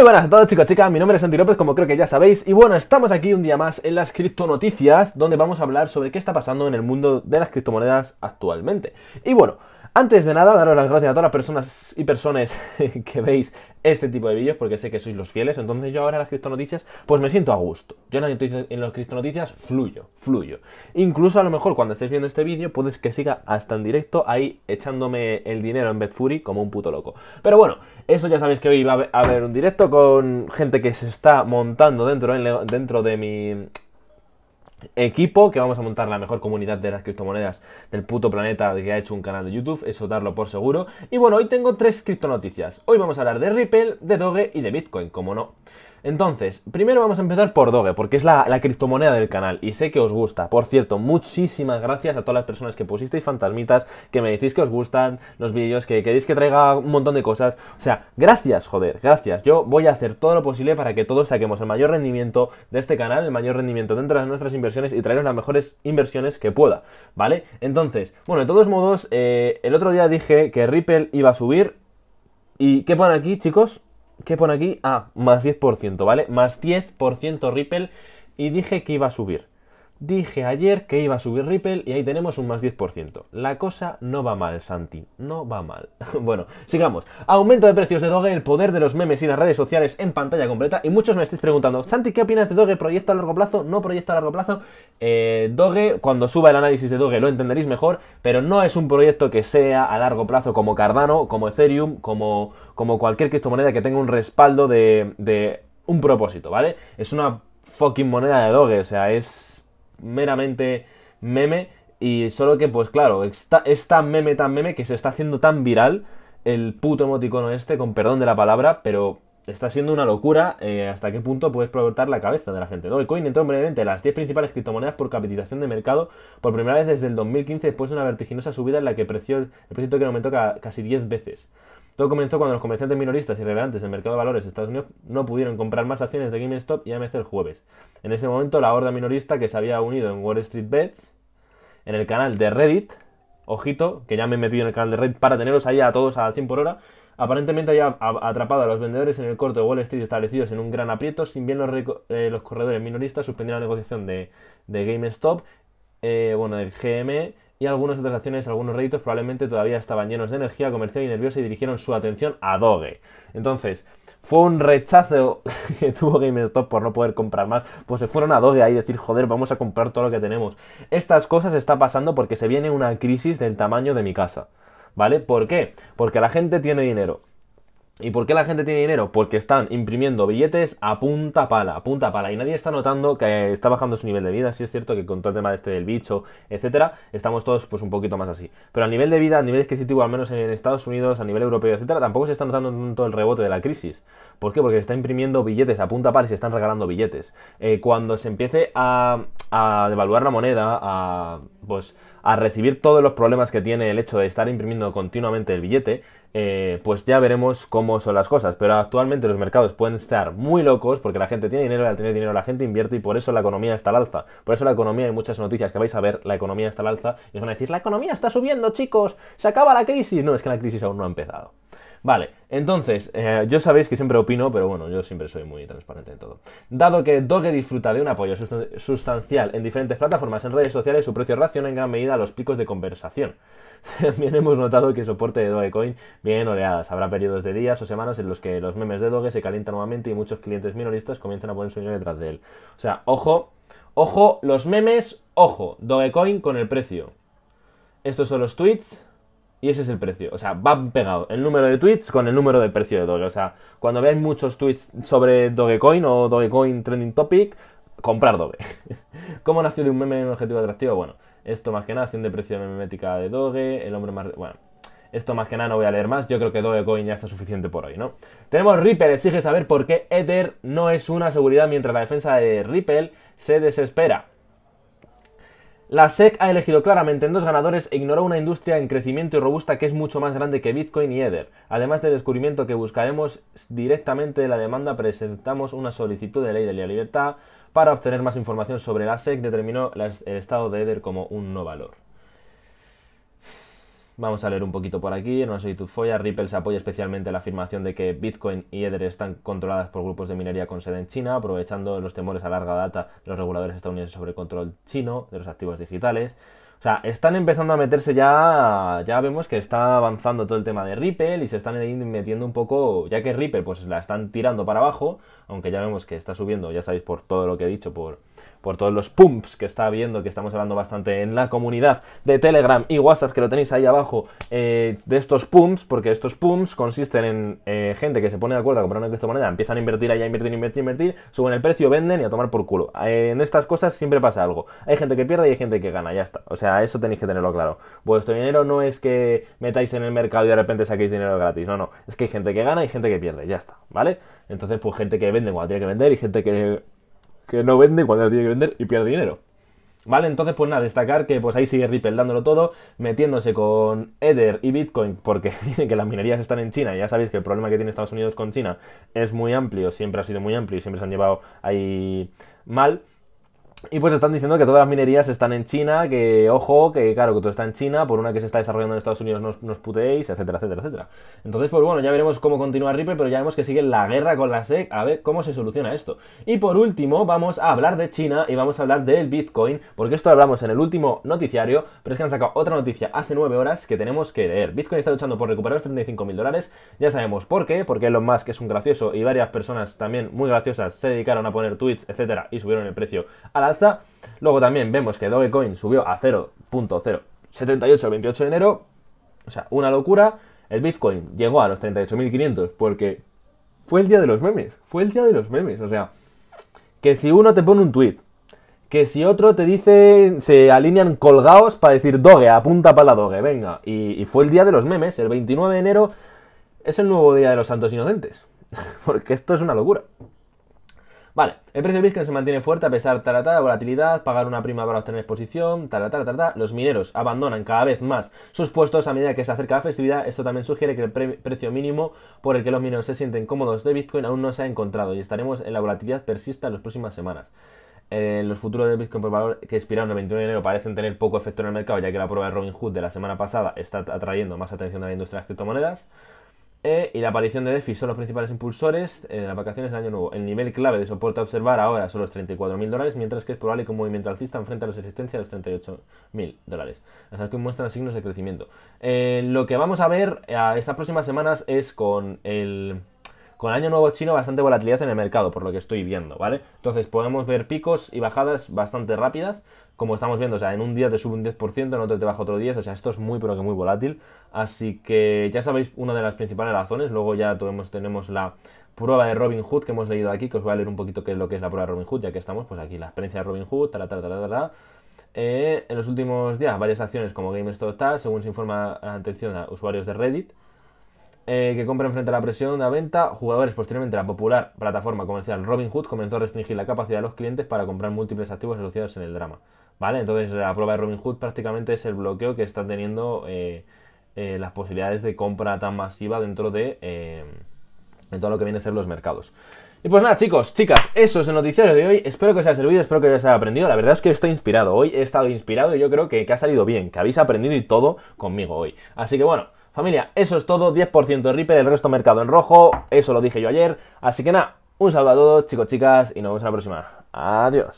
Muy buenas a todos chicos, chicas, mi nombre es Santi López como creo que ya sabéis y bueno, estamos aquí un día más en las criptonoticias donde vamos a hablar sobre qué está pasando en el mundo de las criptomonedas actualmente. Y bueno, antes de nada, daros las gracias a todas las personas y personas que veis este tipo de vídeos, porque sé que sois los fieles, entonces yo ahora en las criptonoticias, pues me siento a gusto. Yo en las criptonoticias fluyo, fluyo. Incluso a lo mejor cuando estéis viendo este vídeo, puedes que siga hasta en directo ahí echándome el dinero en Betfury como un puto loco. Pero bueno, eso ya sabéis que hoy va a haber un directo con gente que se está montando dentro, dentro de mi equipo, que vamos a montar la mejor comunidad de las criptomonedas del puto planeta que ha hecho un canal de YouTube, eso darlo por seguro. Y bueno, hoy tengo tres criptonoticias. Hoy vamos a hablar de Ripple, de Doge y de Bitcoin, como no. Entonces, primero vamos a empezar por Doge, porque es la, criptomoneda del canal y sé que os gusta. Por cierto, muchísimas gracias a todas las personas que pusisteis fantasmitas, que me decís que os gustan los vídeos, que queréis que traiga un montón de cosas. O sea, gracias, joder, gracias. Yo voy a hacer todo lo posible para que todos saquemos el mayor rendimiento de este canal, el mayor rendimiento dentro de nuestras inversiones y traeros las mejores inversiones que pueda, ¿vale? Entonces, bueno, de todos modos, eh, el otro día dije que Ripple iba a subir. ¿Y qué ponen aquí, chicos? ¿Qué pone aquí? Ah, más 10%, ¿vale? Más 10% Ripple y dije que iba a subir. Dije ayer que iba a subir Ripple y ahí tenemos un más 10%. La cosa no va mal, Santi. No va mal. bueno, sigamos. Aumento de precios de Doge, el poder de los memes y las redes sociales en pantalla completa. Y muchos me estáis preguntando, Santi, ¿qué opinas de Doge? ¿Proyecto a largo plazo? ¿No proyecto a largo plazo? Eh, Doge, cuando suba el análisis de Doge lo entenderéis mejor, pero no es un proyecto que sea a largo plazo como Cardano, como Ethereum, como, como cualquier criptomoneda que tenga un respaldo de, de un propósito, ¿vale? Es una fucking moneda de Doge, o sea, es meramente meme y solo que pues claro, está, es tan meme, tan meme que se está haciendo tan viral el puto emoticono este, con perdón de la palabra, pero está siendo una locura eh, hasta qué punto puedes provocar la cabeza de la gente. Dogecoin entró brevemente las 10 principales criptomonedas por capitalización de mercado por primera vez desde el 2015 después de una vertiginosa subida en la que precio, el precio que aumentó casi 10 veces. Todo comenzó cuando los comerciantes minoristas y relevantes del mercado de valores de Estados Unidos no pudieron comprar más acciones de GameStop y AMC el jueves. En ese momento, la horda minorista que se había unido en Wall Street Bets, en el canal de Reddit, ojito, que ya me he metido en el canal de Reddit para tenerlos ahí a todos a 100 por hora, aparentemente había atrapado a los vendedores en el corto de Wall Street establecidos en un gran aprieto, sin bien los, eh, los corredores minoristas suspendieron la negociación de, GameStop, eh, bueno, del GM y algunas otras acciones, algunos réditos probablemente todavía estaban llenos de energía comercial y nerviosa y dirigieron su atención a Doge. Entonces, fue un rechazo que tuvo GameStop por no poder comprar más, pues se fueron a Doge ahí decir, joder, vamos a comprar todo lo que tenemos. Estas cosas están pasando porque se viene una crisis del tamaño de mi casa. ¿Vale? ¿Por qué? Porque la gente tiene dinero. ¿Y por qué la gente tiene dinero? Porque están imprimiendo billetes a punta pala, a punta pala. Y nadie está notando que está bajando su nivel de vida. Si es cierto que con todo el tema de este del bicho, etcétera, estamos todos pues un poquito más así. Pero a nivel de vida, a nivel adquisitivo, al menos en Estados Unidos, a nivel europeo, etcétera, tampoco se está notando tanto el rebote de la crisis. ¿Por qué? Porque se está imprimiendo billetes a punta pala y se están regalando billetes. Eh, cuando se empiece a, devaluar la moneda, pues a recibir todos los problemas que tiene el hecho de estar imprimiendo continuamente el billete, eh, pues ya veremos cómo son las cosas. Pero actualmente los mercados pueden estar muy locos porque la gente tiene dinero y al tener dinero la gente invierte y por eso la economía está al alza. Por eso la economía, hay muchas noticias que vais a ver, la economía está al alza y os van a decir, la economía está subiendo chicos, se acaba la crisis. No, es que la crisis aún no ha empezado. Vale, entonces, eh, yo sabéis que siempre opino, pero bueno, yo siempre soy muy transparente en todo. Dado que Doge disfruta de un apoyo sustancial en diferentes plataformas, en redes sociales, su precio raciona en gran medida a los picos de conversación. También hemos notado que el soporte de Dogecoin viene oleadas. Habrá periodos de días o semanas en los que los memes de Doge se calientan nuevamente y muchos clientes minoristas comienzan a poner sueño detrás de él. O sea, ojo, ojo, los memes, ojo, Dogecoin con el precio. Estos son los tweets. Y ese es el precio. O sea, van pegado el número de tweets con el número del precio de Doge. O sea, cuando veáis muchos tweets sobre Dogecoin o Dogecoin Trending Topic, comprar Doge. ¿Cómo nació de un meme en un objetivo atractivo? Bueno, esto más que nada, acción de precio de memética de Doge, el hombre más... Bueno, esto más que nada no voy a leer más, yo creo que Dogecoin ya está suficiente por hoy, ¿no? Tenemos Ripple, exige saber por qué Ether no es una seguridad mientras la defensa de Ripple se desespera. La SEC ha elegido claramente en dos ganadores e ignoró una industria en crecimiento y robusta que es mucho más grande que Bitcoin y Ether. Además del descubrimiento que buscaremos directamente de la demanda, presentamos una solicitud de ley de la libertad para obtener más información sobre la SEC, determinó el estado de Ether como un no valor. Vamos a leer un poquito por aquí. En una tu FOIA, Ripple se apoya especialmente la afirmación de que Bitcoin y Ether están controladas por grupos de minería con sede en China, aprovechando los temores a larga data de los reguladores estadounidenses sobre el control chino de los activos digitales. O sea, están empezando a meterse ya, ya vemos que está avanzando todo el tema de Ripple y se están metiendo un poco, ya que Ripple pues la están tirando para abajo, aunque ya vemos que está subiendo, ya sabéis por todo lo que he dicho, por, por todos los pumps que está habiendo, que estamos hablando bastante en la comunidad de Telegram y WhatsApp, que lo tenéis ahí abajo, eh, de estos pumps, porque estos pumps consisten en eh, gente que se pone de acuerdo a comprar una criptomoneda, empiezan a invertir allá, invertir, invertir, invertir, suben el precio, venden y a tomar por culo. Eh, en estas cosas siempre pasa algo. Hay gente que pierde y hay gente que gana, ya está. O sea, eso tenéis que tenerlo claro. Vuestro dinero no es que metáis en el mercado y de repente saquéis dinero gratis. No, no. Es que hay gente que gana y gente que pierde. Ya está, ¿vale? Entonces, pues gente que vende cuando tiene que vender y gente que, no vende cuando tiene que vender y pierde dinero. ¿Vale? Entonces, pues nada, destacar que pues ahí sigue Ripple dándolo todo, metiéndose con Ether y Bitcoin, porque dicen que las minerías están en China. Ya sabéis que el problema que tiene Estados Unidos con China es muy amplio, siempre ha sido muy amplio y siempre se han llevado ahí mal. Y pues están diciendo que todas las minerías están en China, que ojo, que claro, que todo está en China, por una que se está desarrollando en Estados Unidos No os puteéis, etcétera, etcétera, etcétera. Entonces, pues bueno, ya veremos cómo continúa Ripple, pero ya vemos que sigue la guerra con la SEC, a ver cómo se soluciona esto. Y por último, vamos a hablar de China y vamos a hablar del Bitcoin, porque esto hablamos en el último noticiario, pero es que han sacado otra noticia hace 9 horas que tenemos que leer. Bitcoin está luchando por recuperar los 35 mil dólares, ya sabemos por qué, porque Elon Musk es un gracioso y varias personas también muy graciosas se dedicaron a poner tweets, etcétera, y subieron el precio a la Luego también vemos que Dogecoin subió a 0.078 28 de enero. O sea, una locura. El Bitcoin llegó a los 38.500 porque fue el día de los memes. Fue el día de los memes. O sea, que si uno te pone un tweet, que si otro te dice, se alinean colgados para decir doge, apunta para la doge, venga. y, fue el día de los memes, el 29 de enero es el nuevo día de los santos inocentes. porque esto es una locura. Vale, el precio de Bitcoin se mantiene fuerte a pesar de la volatilidad, pagar una prima para obtener exposición, tal, Los mineros abandonan cada vez más sus puestos a medida que se acerca la festividad. Esto también sugiere que el precio mínimo por el que los mineros se sienten cómodos de Bitcoin aún no se ha encontrado y estaremos en la volatilidad persista en las próximas semanas. Eh, los futuros de Bitcoin por valor que expiraron el 21 de enero parecen tener poco efecto en el mercado, ya que la prueba de Robin Hood de la semana pasada está atrayendo más atención a la industria de las criptomonedas. Eh, y la aparición de DeFi son los principales impulsores eh, de las vacaciones del año nuevo. El nivel clave de soporte a observar ahora son los 34.000 dólares, mientras que es probable que un movimiento alcista enfrente a la resistencia de los 38.000 dólares. Las que muestran signos de crecimiento. Eh, lo que vamos a ver estas próximas semanas es con el con año nuevo chino bastante volatilidad en el mercado, por lo que estoy viendo, ¿vale? Entonces podemos ver picos y bajadas bastante rápidas, como estamos viendo, o sea, en un día te sube un 10%, en otro te baja otro 10%, o sea, esto es muy pero que muy volátil, así que ya sabéis una de las principales razones, luego ya tenemos, tenemos la prueba de Robin Hood que hemos leído aquí, que os voy a leer un poquito qué es lo que es la prueba de Robin Hood, ya que estamos pues aquí, la experiencia de Robin Hood, tal, tal, tal, tal, en los últimos días, varias acciones como GameStop tal, según se informa la atención a usuarios de Reddit, eh, que compren frente a la presión de la venta, jugadores posteriormente la popular plataforma comercial Robinhood comenzó a restringir la capacidad de los clientes para comprar múltiples activos asociados en el drama. ¿Vale? Entonces la prueba de Robinhood prácticamente es el bloqueo que están teniendo eh, eh, las posibilidades de compra tan masiva dentro de, todo lo que viene a ser los mercados. Y pues nada, chicos, chicas, eso es el noticiero de hoy. Espero que os haya servido, espero que os haya aprendido. La verdad es que estoy inspirado. Hoy he estado inspirado y yo creo que ha salido bien, que habéis aprendido y todo conmigo hoy. Así que bueno. Familia, eso es todo, 10% de Reaper, el resto mercado en rojo, eso lo dije yo ayer, así que nada, un saludo a todos chicos, chicas, y nos vemos en la próxima. Adiós.